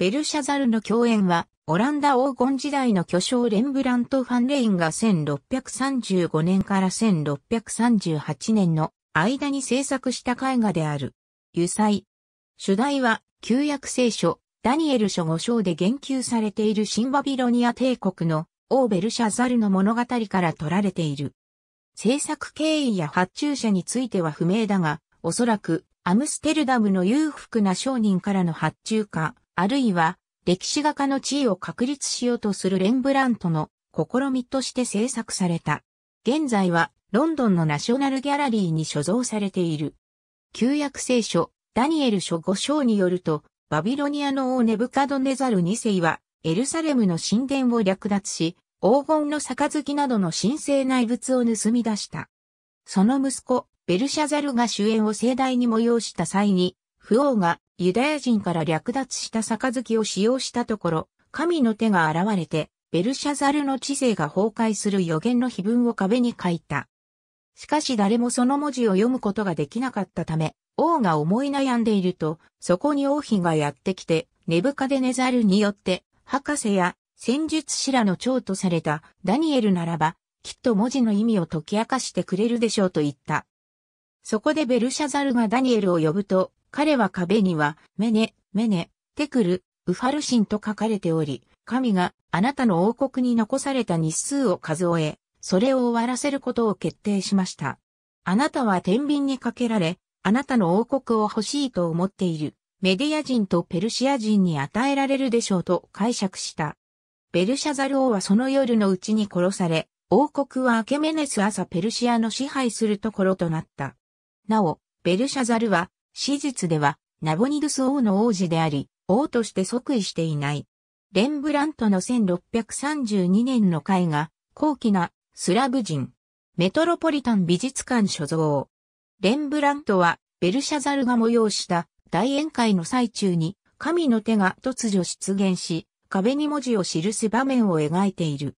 ベルシャザルの共演は、オランダ黄金時代の巨匠レンブラント・ファンレインが1635年から1638年の間に制作した絵画である。油彩。主題は、旧約聖書、ダニエル書5章で言及されている新バビロニア帝国の王ベルシャザルの物語から取られている。制作経緯や発注者については不明だが、おそらくアムステルダムの裕福な商人からの発注か、あるいは歴史画家の地位を確立しようとするレンブラントの試みとして制作された。現在はロンドンのナショナルギャラリーに所蔵されている。旧約聖書、ダニエル書5章によると、バビロニアの王ネブカドネザル2世は、エルサレムの神殿を略奪し、黄金の杯などの神聖な遺物を盗み出した。その息子、ベルシャザルが主演を盛大に催した際に、不王がユダヤ人から略奪した杯を使用したところ、神の手が現れて、ベルシャザルの知性が崩壊する予言の碑文を壁に書いた。しかし誰もその文字を読むことができなかったため、王が思い悩んでいると、そこに王妃がやってきて、ネブカデネザルによって、博士や戦術師らの長とされたダニエルならば、きっと文字の意味を解き明かしてくれるでしょうと言った。そこでベルシャザルがダニエルを呼ぶと、彼は壁には、メネ、メネ、テクル、ウファルシンと書かれており、神があなたの王国に残された日数を数え、それを終わらせることを決定しました。あなたは天秤にかけられ、あなたの王国を欲しいと思っている、メディア人とペルシア人に与えられるでしょうと解釈した。ベルシャザル王はその夜のうちに殺され、王国はアケメネス朝ペルシアの支配するところとなった。なお、ベルシャザルは史実では、ナボニドス王の王子であり、王として即位していない。レンブラントの1632年の絵画、高貴なスラブ人、メトロポリタン美術館所蔵。レンブラントは、ベルシャザルが催した大宴会の最中に、神の手が突如出現し、壁に文字を記す場面を描いている。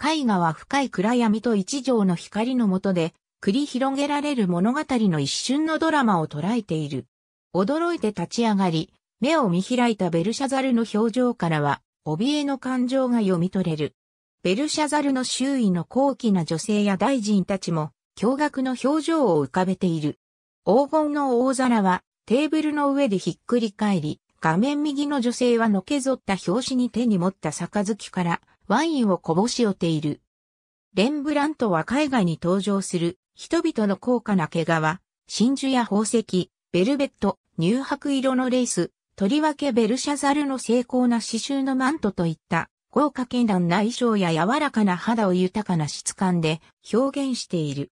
絵画は深い暗闇と一条の光の下で繰り広げられる物語の一瞬のドラマを捉えている。驚いて立ち上がり、目を見開いたベルシャザルの表情からは、怯えの感情が読み取れる。ベルシャザルの周囲の高貴な女性や大臣たちも、驚愕の表情を浮かべている。黄金の大皿は、テーブルの上でひっくり返り、画面右の女性はのけぞった表紙に手に持った杯から、ワインをこぼし寄っている。レンブラントは海外に登場する人々の高価な毛皮、真珠や宝石、ベルベット、乳白色のレース、とりわけベルシャザルの精巧な刺繍のマントといった豪華絢爛な衣装や柔らかな肌を豊かな質感で表現している。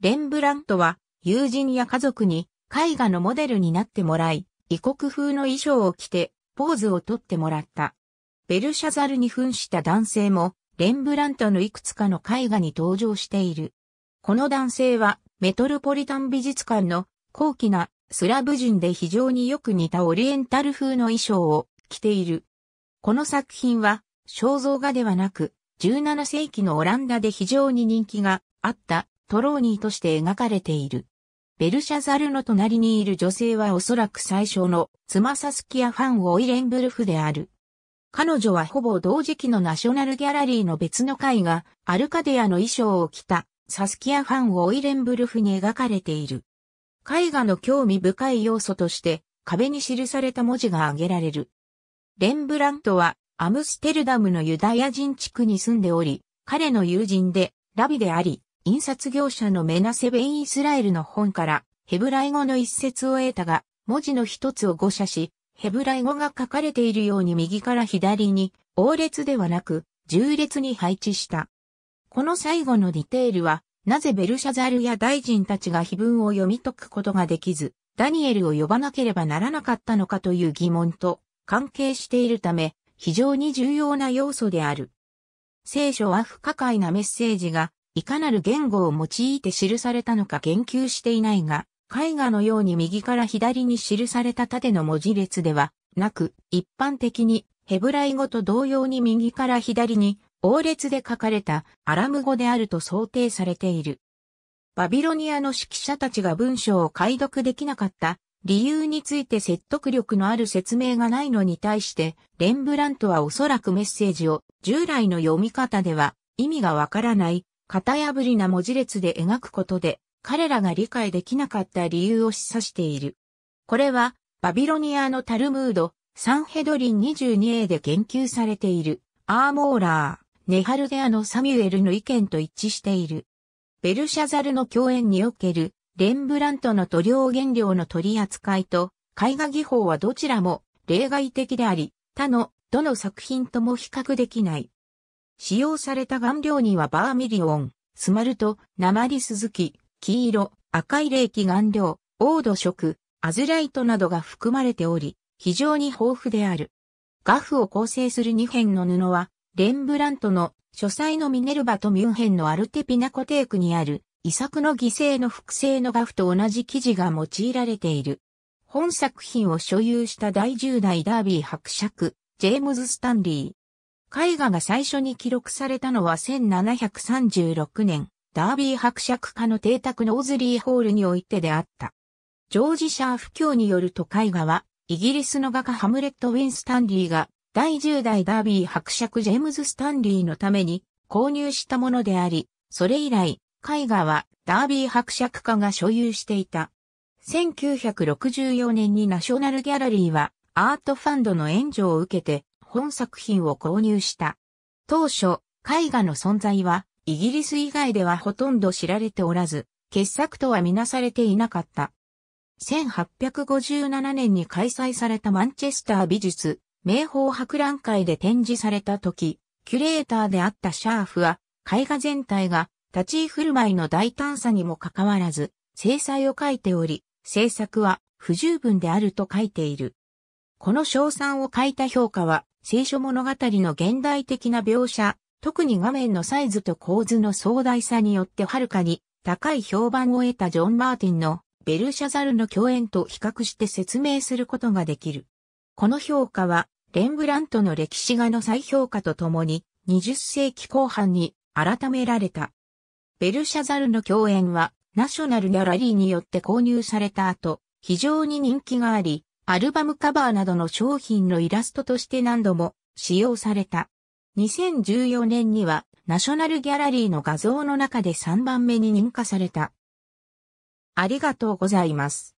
レンブラントは友人や家族に絵画のモデルになってもらい、異国風の衣装を着てポーズをとってもらった。ベルシャザルに扮した男性もレンブラントのいくつかの絵画に登場している。この男性はメトロポリタン美術館の高貴なスラブ人で非常によく似たオリエンタル風の衣装を着ている。この作品は肖像画ではなく17世紀のオランダで非常に人気があったトローニーとして描かれている。ベルシャザルの隣にいる女性はおそらく最初のツマサスキアファンオイレンブルフである。彼女はほぼ同時期のナショナルギャラリーの別の絵画、アルカデアの衣装を着たサスキア・ファン・オイレンブルフに描かれている。絵画の興味深い要素として壁に記された文字が挙げられる。レンブラントはアムステルダムのユダヤ人地区に住んでおり、彼の友人でラビであり、印刷業者のメナセベ・イスラエルの本からヘブライ語の一節を得たが、文字の一つを誤写し、ヘブライ語が書かれているように右から左に、王列ではなく、重列に配置した。この最後のディテールは、なぜベルシャザルや大臣たちが碑文を読み解くことができず、ダニエルを呼ばなければならなかったのかという疑問と関係しているため、非常に重要な要素である。聖書は不可解なメッセージが、いかなる言語を用いて記されたのか言及していないが、絵画のように右から左に記された縦の文字列ではなく、一般的にヘブライ語と同様に右から左に王列で書かれたアラム語であると想定されている。バビロニアの指揮者たちが文章を解読できなかった理由について説得力のある説明がないのに対して、レンブラントはおそらくメッセージを従来の読み方では意味がわからない型破りな文字列で描くことで彼らが理解できなかった理由を示唆している。これはバビロニアのタルムードサンヘドリン 22a で言及されているアーモーラー。ネハルデアのサミュエルの意見と一致している。ベルシャザルの共演におけるレンブラントの塗料原料の取り扱いと絵画技法はどちらも例外的であり、他のどの作品とも比較できない。使用された顔料にはバーミリオン、スマルト、鉛鈴木、黄色、赤い霊気顔料、黄土色、アズライトなどが含まれており、非常に豊富である。画布を構成する2辺の布は、レンブラントの書斎のミネルバとミュンヘンのアルテピナコテークにある遺作の犠牲の複製の画布と同じ記事が用いられている。本作品を所有した第10代ダービー伯爵、ジェームズ・スタンリー。絵画が最初に記録されたのは1736年、ダービー伯爵家の邸宅のオズリーホールにおいてであった。ジョージ・シャーフ教によると絵画は、イギリスの画家ハムレット・ウィン・スタンリーが第10代ダービー伯爵ジェームズ・スタンリーのために購入したものであり、それ以来、絵画はダービー伯爵家が所有していた。1964年にナショナルギャラリーはアートファンドの援助を受けて本作品を購入した。当初、絵画の存在はイギリス以外ではほとんど知られておらず、傑作とはみなされていなかった。1857年に開催されたマンチェスター美術名宝博覧会で展示された時、キュレーターであったシャーフは、絵画全体が立ち居振る舞いの大胆さにもかかわらず、制裁を書いており、制作は不十分であると書いている。この賞賛を書いた評価は、聖書物語の現代的な描写、特に画面のサイズと構図の壮大さによってはるかに高い評判を得たジョン・マーティンのベルシャザルの共演と比較して説明することができる。この評価はレンブラントの歴史画の再評価とともに、20世紀後半に改められた。ベルシャザルの共演は、ナショナルギャラリーによって購入された後、非常に人気があり、アルバムカバーなどの商品のイラストとして何度も使用された。2014年にはナショナルギャラリーの画像の中で3番目に認可された。ありがとうございます。